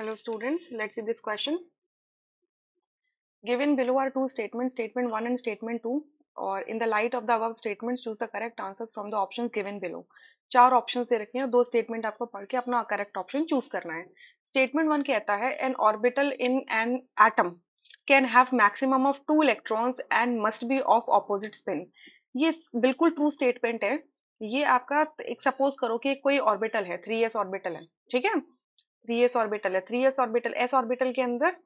Hello students, let's see this question. Given below are two statements, statement 1 and statement 2 और in the light of the अब statements choose the correct answers from the options given below चार options दे रखे हैं दो statement आपको पढ़ के अपना करेक्ट ऑप्शन चूज करना है स्टेटमेंट वन कहता है an orbital in an atom can have maximum of two electrons and must be of opposite spin ये बिल्कुल ट्रू स्टेटमेंट है ये आपका एक सपोज करो कि कोई ऑर्बिटल है थ्री एस ऑर्बिटल है ठीक है थ्री एस ऑर्बिटल है three S orbital S orbital के अंदर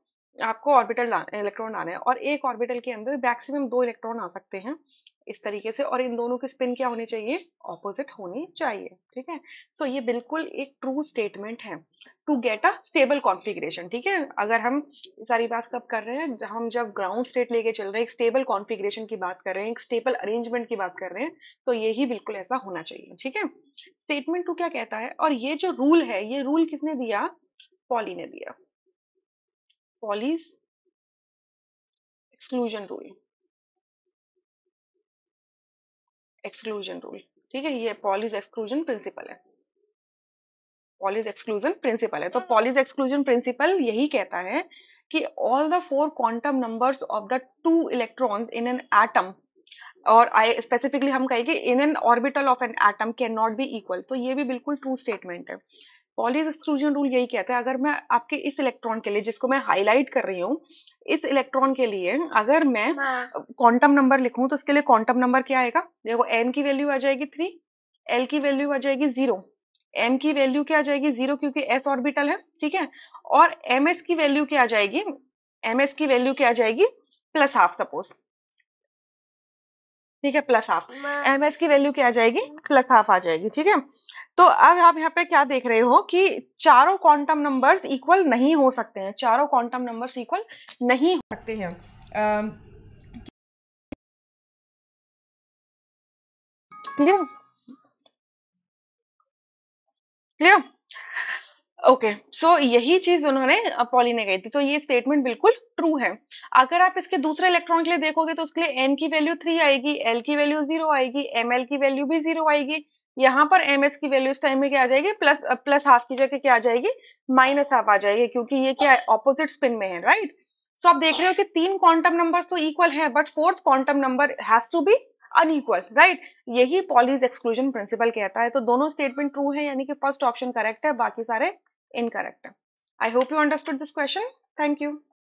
आपको ऑर्बिटल इलेक्ट्रॉन आने हैं और एक ऑर्बिटल के अंदर मैक्सिमम दो इलेक्ट्रॉन आ सकते हैं इस तरीके से और इन दोनों की स्पिन क्या होनी चाहिए ऑपोजिट होनी चाहिए ठीक है सो so, ये बिल्कुल एक ट्रू स्टेटमेंट है to get a stable configuration ठीक है अगर हम सारी बात कब कर रहे हैं हम जब ग्राउंड स्टेट लेके चल रहे हैं एक स्टेबल कॉन्फिग्रेशन की बात कर रहे हैं एक स्टेबल अरेंजमेंट की बात कर रहे हैं तो ये ही बिल्कुल ऐसा होना चाहिए ठीक है स्टेटमेंट टू क्या कहता है और ये जो रूल है ये रूल किसने दिया पॉली ने दिया Pauli's exclusion rule exclusion rule ठीक है ये पॉलीज एक्सक्लूजन प्रिंसिपल है पॉलीज एक्सक्लूजन प्रिंसिपल है तो पॉलीज एक्सक्लूजन प्रिंसिपल यही कहता है कि all the four quantum numbers of the two electrons in an atom और आई स्पेसिफिकली हम कहेंगे in an orbital of an atom can not be equal तो ये भी बिल्कुल ट्रू स्टेटमेंट है पॉलीज एक्सक्लूजन रूल यही कहता है अगर मैं आपके इस इलेक्ट्रॉन के लिए जिसको मैं हाईलाइट कर रही हूँ इस इलेक्ट्रॉन के लिए अगर मैं हाँ। क्वांटम नंबर लिखूं तो इसके लिए क्वांटम नंबर क्या आएगा देखो एन की वैल्यू आ जाएगी थ्री एल की वैल्यू आ जाएगी जीरो एम की वैल्यू क्या आ जाएगी जीरो क्योंकि एस ऑर्बिटल है ठीक है और एम एस की वैल्यू क्या आ जाएगी एम एस की वैल्यू क्या आ जाएगी प्लस हाफ सपोज ठीक है प्लस हाफ एम एस की वैल्यू क्या आ जाएगी प्लस हाफ आ जाएगी ठीक है तो अब आप यहाँ पे क्या देख रहे हो कि चारों क्वांटम नंबर्स इक्वल नहीं हो सकते हैं चारों क्वांटम नंबर्स इक्वल नहीं हो सकते हैं clear clear okay okay, so so यही चीज उन्होंने पॉली ने कही थी तो ये स्टेटमेंट बिल्कुल ट्रू है अगर आप इसके दूसरे इलेक्ट्रॉन के लिए देखोगे तो उसके लिए एन की वैल्यू थ्री आएगी एल की वैल्यू जीरो आएगी एम की वैल्यू भी जीरो आएगी यहाँ पर एम की वैल्यू इस टाइम में क्या आ जाएगी प्लस प्लस हाफ की जगह क्या आ जाएगी माइनस हाफ आ जाएगी क्योंकि ये क्या है ऑपोजिट स्पिन में है राइट सो so आप देख रहे हो कि तीन क्वांटम नंबर्स तो इक्वल है but fourth quantum number has to be unequal right यही पॉलीज एक्सक्लूजन प्रिंसिपल कहता है तो दोनों स्टेटमेंट ट्रू है यानी कि फर्स्ट ऑप्शन करेक्ट है बाकी सारे incorrect. I hope you understood this question. Thank you.